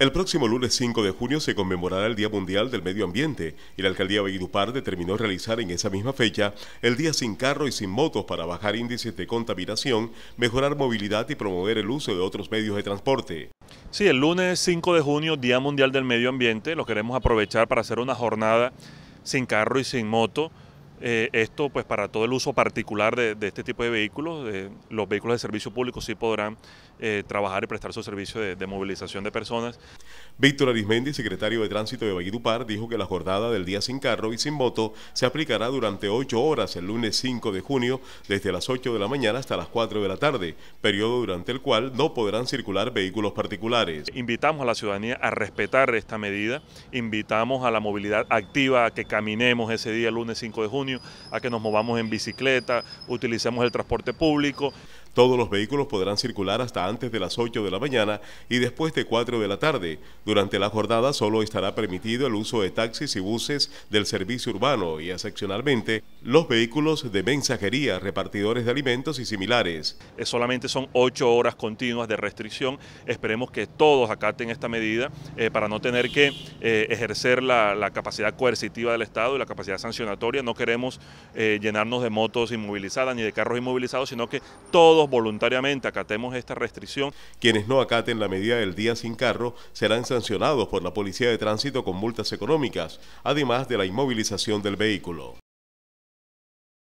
El próximo lunes 5 de junio se conmemorará el Día Mundial del Medio Ambiente y la Alcaldía de Valledupar determinó realizar en esa misma fecha el Día sin carro y sin motos para bajar índices de contaminación, mejorar movilidad y promover el uso de otros medios de transporte. Sí, el lunes 5 de junio, Día Mundial del Medio Ambiente, lo queremos aprovechar para hacer una jornada sin carro y sin moto, eh, esto pues para todo el uso particular de, este tipo de vehículos, eh, los vehículos de servicio público sí podrán eh, trabajar y prestar su servicio de, movilización de personas. Víctor Arismendi, secretario de Tránsito de Valledupar, dijo que la jornada del día sin carro y sin voto se aplicará durante 8 horas el lunes 5 de junio, desde las 8 de la mañana hasta las 4 de la tarde, periodo durante el cual no podrán circular vehículos particulares. Invitamos a la ciudadanía a respetar esta medida, invitamos a la movilidad activa, a que caminemos ese día, el lunes 5 de junio, a que nos movamos en bicicleta, utilicemos el transporte público. Todos los vehículos podrán circular hasta antes de las 8 de la mañana y después de 4 de la tarde. Durante la jornada solo estará permitido el uso de taxis y buses del servicio urbano y, excepcionalmente, los vehículos de mensajería, repartidores de alimentos y similares. Solamente son ocho horas continuas de restricción. Esperemos que todos acaten esta medida eh, para no tener que eh, ejercer la, capacidad coercitiva del Estado y la capacidad sancionatoria. No queremos eh, llenarnos de motos inmovilizadas ni de carros inmovilizados, sino que todos voluntariamente acatemos esta restricción. Quienes no acaten la medida del día sin carro serán sancionados por la Policía de Tránsito con multas económicas, además de la inmovilización del vehículo.